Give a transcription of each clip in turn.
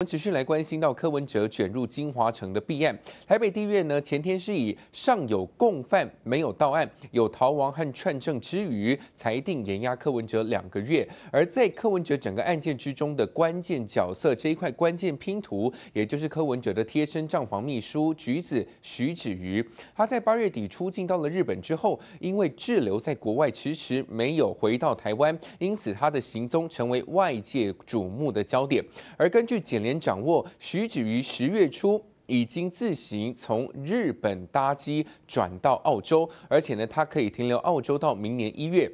我们只是来关心到柯文哲卷入金华城的弊案。台北地院呢，前天是以尚有共犯没有到案、有逃亡和串证之余，裁定严押柯文哲两个月。而在柯文哲整个案件之中的关键角色这一块关键拼图，也就是柯文哲的贴身账房秘书橘子徐子瑜，他在八月底出境到了日本之后，因为滞留在国外迟迟没有回到台湾，因此他的行踪成为外界瞩目的焦点。而根据检年掌握，许指于十月初，已经自行从日本搭机转到澳洲，而且呢，它可以停留澳洲到明年一月。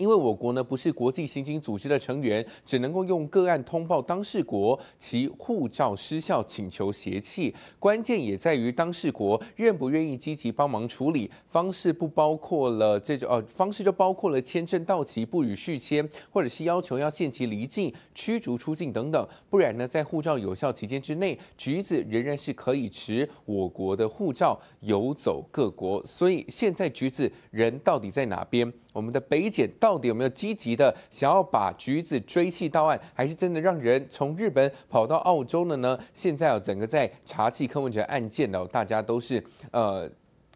因为我国呢不是国际刑警组织的成员，只能够用个案通报当事国。其护照失效，请求协弃。关键也在于当事国愿不愿意积极帮忙处理。方式不包括了这种，呃，方式就包括了签证到期不予续签，或者是要求要限期离境、驱逐出境等等。不然呢，在护照有效期间之内，橘子仍然是可以持我国的护照游走各国。所以现在橘子人到底在哪边？我们的北检到底有没有积极的想要把橘子追缉到案，还是真的让人从日本跑到澳洲了呢？现在啊，整个在查缉柯文哲案件呢，大家都是呃。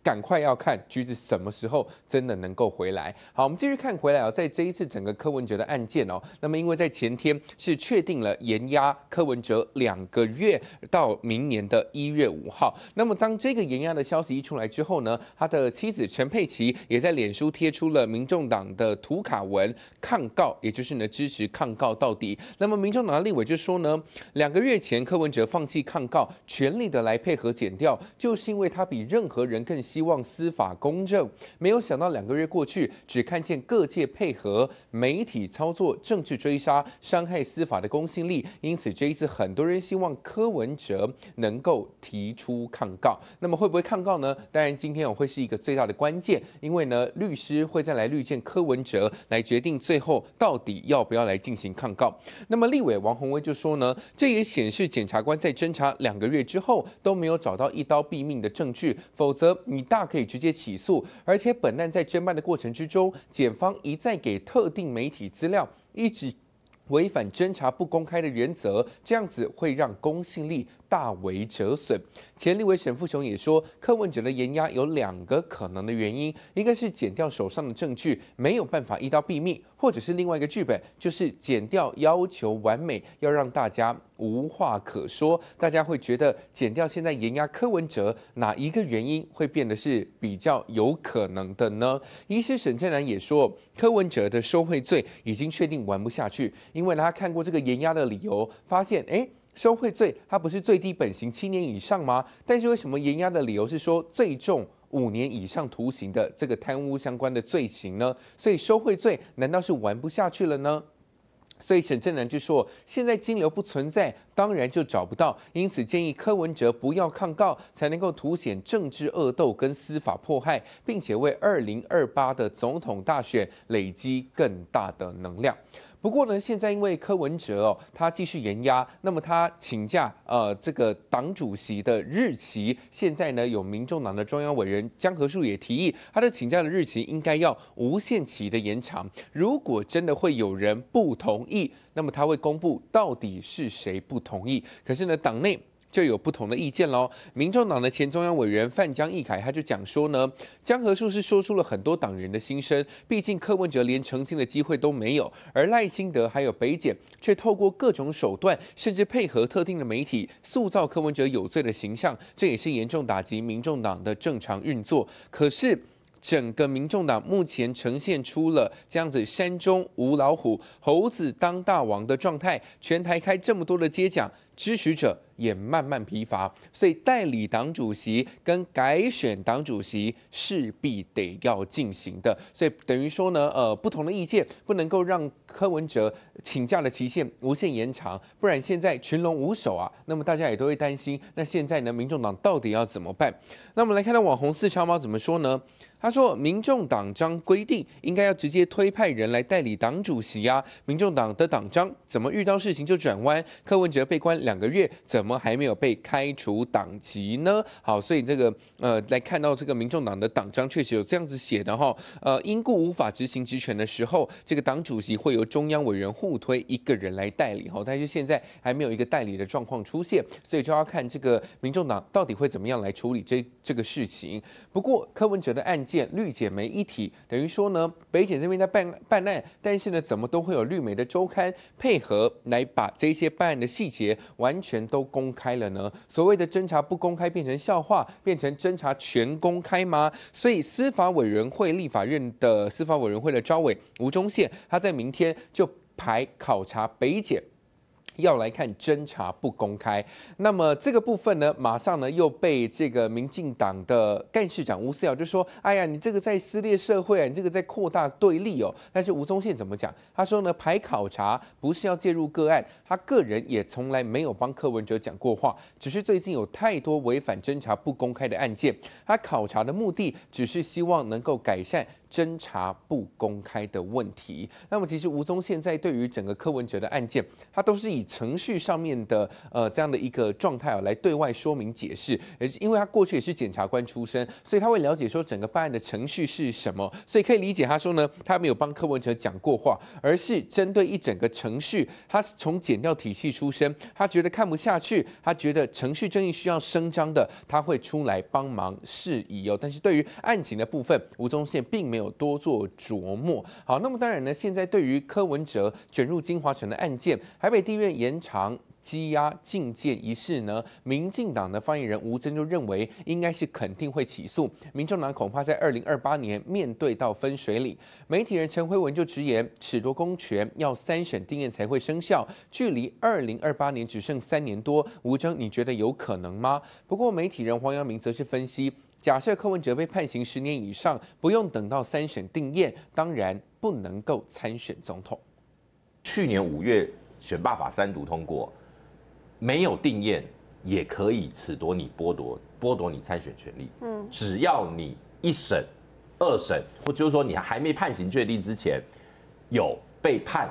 赶快要看橘子什么时候真的能够回来。好，我们继续看回来啊，在这一次整个柯文哲的案件哦，那么因为在前天是确定了延押柯文哲两个月到明年的一月五号。那么当这个延押的消息一出来之后呢，他的妻子陈佩琪也在脸书贴出了民众党的图卡文抗告，也就是呢支持抗告到底。那么民众党的立委就说呢，两个月前柯文哲放弃抗告，全力的来配合减掉，就是因为他比任何人更。希望司法公正，没有想到两个月过去，只看见各界配合媒体操作，证据追杀，伤害司法的公信力。因此，这一次很多人希望柯文哲能够提出抗告。那么，会不会抗告呢？当然，今天我会是一个最大的关键，因为呢，律师会再来律见柯文哲，来决定最后到底要不要来进行抗告。那么，立委王宏威就说呢，这也显示检察官在侦查两个月之后都没有找到一刀毙命的证据，否则你。大可以直接起诉，而且本案在侦办的过程之中，检方一再给特定媒体资料，一直违反侦查不公开的原则，这样子会让公信力。大为折损。前立委沈富雄也说，柯文哲的延压有两个可能的原因，一个是减掉手上的证据，没有办法一刀毙命，或者是另外一个剧本，就是减掉要求完美，要让大家无话可说。大家会觉得减掉现在延压柯文哲哪一个原因会变得是比较有可能的呢？医师沈正南也说，柯文哲的受贿罪已经确定玩不下去，因为他看过这个延压的理由，发现哎。受贿罪，它不是最低本刑七年以上吗？但是为什么严押的理由是说最重五年以上徒刑的这个贪污相关的罪行呢？所以受贿罪难道是玩不下去了呢？所以沈正南就说，现在金流不存在，当然就找不到，因此建议柯文哲不要抗告，才能够凸显政治恶斗跟司法迫害，并且为二零二八的总统大选累积更大的能量。不过呢，现在因为柯文哲哦，他继续延压，那么他请假呃，这个党主席的日期，现在呢，有民众党的中央委员江和树也提议，他的请假的日期应该要无限期的延长。如果真的会有人不同意，那么他会公布到底是谁不同意。可是呢，党内。就有不同的意见喽。民众党的前中央委员范江义凯他就讲说呢，江河树是说出了很多党员的心声。毕竟柯文哲连澄清的机会都没有，而赖清德还有北检却透过各种手段，甚至配合特定的媒体，塑造柯文哲有罪的形象，这也是严重打击民众党的正常运作。可是整个民众党目前呈现出了这样子“山中无老虎，猴子当大王”的状态。全台开这么多的接奖。支持者也慢慢疲乏，所以代理党主席跟改选党主席势必得要进行的，所以等于说呢，呃，不同的意见不能够让柯文哲请假的期限无限延长，不然现在群龙无首啊，那么大家也都会担心。那现在呢，民众党到底要怎么办？那我们来看到网红四超猫怎么说呢？他说，民众党章规定应该要直接推派人来代理党主席啊，民众党的党章怎么遇到事情就转弯？柯文哲被关。两个月怎么还没有被开除党籍呢？好，所以这个呃，来看到这个民众党的党章确实有这样子写的哈。呃，因故无法执行职权的时候，这个党主席会由中央委员互推一个人来代理哈。但是现在还没有一个代理的状况出现，所以就要看这个民众党到底会怎么样来处理这这个事情。不过柯文哲的案件绿检没一体，等于说呢，北检这边在办办案，但是呢，怎么都会有绿媒的周刊配合来把这些办案的细节。完全都公开了呢？所谓的侦查不公开变成笑话，变成侦查全公开吗？所以司法委员会立法院的司法委员会的招委吴忠宪，他在明天就排考察北检。要来看侦查不公开，那么这个部分呢，马上呢又被这个民进党的干事长吴思瑶就说：“哎呀，你这个在撕裂社会啊，你这个在扩大对立哦。”但是吴宗宪怎么讲？他说呢，排考察不是要介入个案，他个人也从来没有帮柯文哲讲过话，只是最近有太多违反侦查不公开的案件，他考察的目的只是希望能够改善。侦查不公开的问题，那么其实吴宗宪在对于整个柯文哲的案件，他都是以程序上面的呃这样的一个状态啊来对外说明解释，也是因为他过去也是检察官出身，所以他会了解说整个办案的程序是什么，所以可以理解他说呢，他没有帮柯文哲讲过话，而是针对一整个程序，他是从检调体系出身，他觉得看不下去，他觉得程序正义需要伸张的，他会出来帮忙事宜哦，但是对于案情的部分，吴宗宪并没有。多做琢磨。好，那么当然呢，现在对于柯文哲卷入金华城的案件，台北地院延长羁押禁见一事呢，民进党的发言人吴征就认为应该是肯定会起诉。民众党恐怕在二零二八年面对到分水岭。媒体人陈辉文就直言，褫夺公权要三审定谳才会生效，距离二零二八年只剩三年多。吴征你觉得有可能吗？不过媒体人黄阳明则是分析。假设柯文哲被判刑十年以上，不用等到三审定验，当然不能够参选总统。去年五月，选罢法三读通过，没有定验也可以褫夺你剥夺剥夺你参选权利。嗯，只要你一审、二审，或就是说你还没判刑确定之前，有被判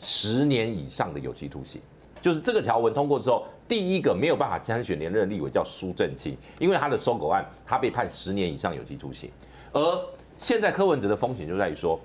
十年以上的有期徒刑。就是这个条文通过之后，第一个没有办法参选连任的立委叫苏正清，因为他的收狗案，他被判十年以上有期徒刑。而现在柯文哲的风险就在于说，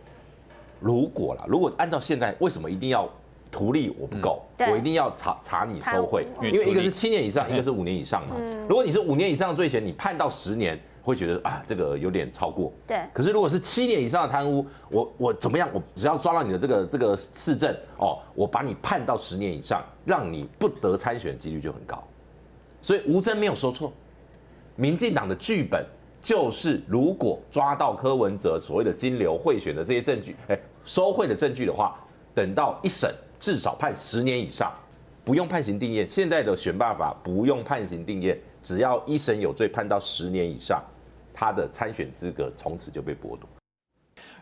如果啦，如果按照现在，为什么一定要图利我不够，我一定要查查你受贿？因为一个是七年以上，一个是五年以上嘛。如果你是五年以上的罪嫌，你判到十年。会觉得啊，这个有点超过。对。可是如果是七年以上的贪污，我我怎么样？我只要抓到你的这个这个市政哦，我把你判到十年以上，让你不得参选几率就很高。所以吴真没有说错，民进党的剧本就是，如果抓到柯文哲所谓的金流贿选的这些证据，哎，收贿的证据的话，等到一审至少判十年以上，不用判刑定谳。现在的选办法不用判刑定谳，只要一审有罪判到十年以上。他的参选资格从此就被剥夺。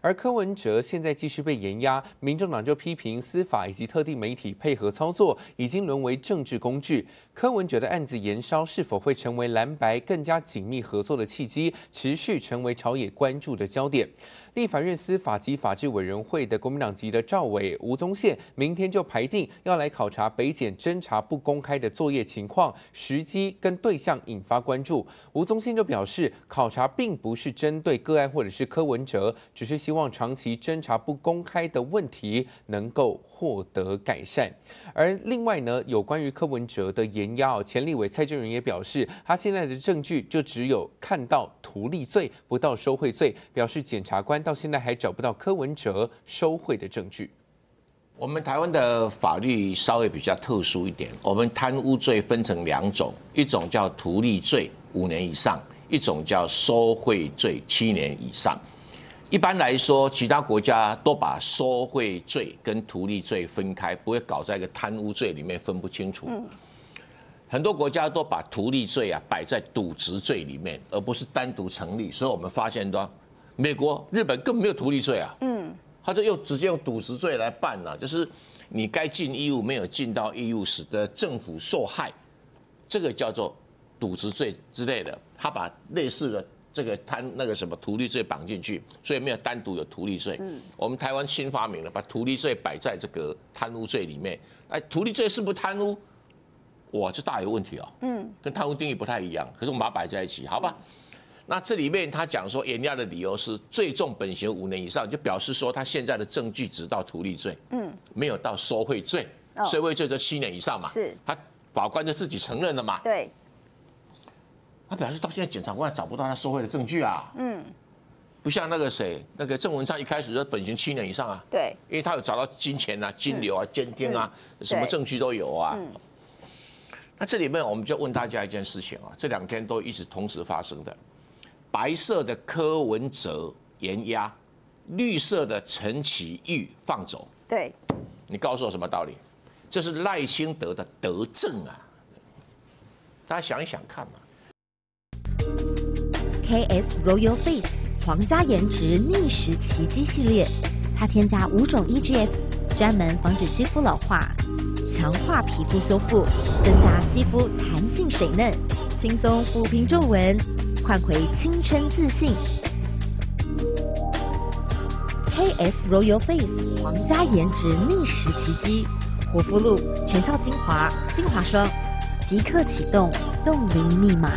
而柯文哲现在继续被严压，民众党就批评司法以及特定媒体配合操作，已经沦为政治工具。柯文哲的案子延烧，是否会成为蓝白更加紧密合作的契机，持续成为朝野关注的焦点。立法院司法及法制委员会的国民党籍的赵伟、吴宗宪，明天就排定要来考察北检侦查不公开的作业情况，时机跟对象引发关注。吴宗宪就表示，考察并不是针对个案或者是柯文哲，只是希望长期侦查不公开的问题能够获得改善。而另外呢，有关于柯文哲的严压，前立委蔡正仁也表示，他现在的证据就只有看到图利罪，不到收贿罪，表示检察官到现在还找不到柯文哲收贿的证据。我们台湾的法律稍微比较特殊一点，我们贪污罪分成两种，一种叫图利罪，五年以上；一种叫收贿罪，七年以上。一般来说，其他国家都把受贿罪跟图利罪分开，不会搞在一个贪污罪里面分不清楚。嗯，很多国家都把图利罪啊摆在渎职罪里面，而不是单独成立。所以，我们发现到美国、日本根本没有图利罪啊，嗯，他就又直接用渎职罪来办了，就是你该尽义务没有尽到义务，使得政府受害，这个叫做渎职罪之类的。他把类似的。这个贪那个什么土地税绑进去，所以没有单独有土地税。嗯，我们台湾新发明了，把土地税摆在这个贪污罪里面。哎，土地税是不是贪污？哇，这大有问题哦。嗯，跟贪污定义不太一样。可是我们把它摆在一起，好吧？那这里面他讲说，人家的理由是，最重本刑五年以上，就表示说他现在的证据只到图利罪，嗯，没有到收贿罪，收贿罪则七年以上嘛。是。他法官就自己承认了嘛。对。表示，到现在检察官找不到他受贿的证据啊。嗯，不像那个谁，那个郑文灿一开始说本刑七年以上啊。对，因为他有找到金钱啊、金流啊、监听啊，什么证据都有啊。那这里面我们就问大家一件事情啊，这两天都一直同时发生的，白色的柯文哲严压，绿色的陈启玉放走。对，你告诉我什么道理？这是赖清德的德政啊！大家想一想看嘛。K S Royal Face 皇家颜值逆时奇迹系列，它添加五种 E G F，专门防止肌肤老化，强化皮肤修复，增加肌肤弹性水嫩，轻松抚平皱纹，换回青春自信。K S Royal Face 皇家颜值逆时奇迹护肤露、全效精华、精华霜，即刻启动冻龄密码。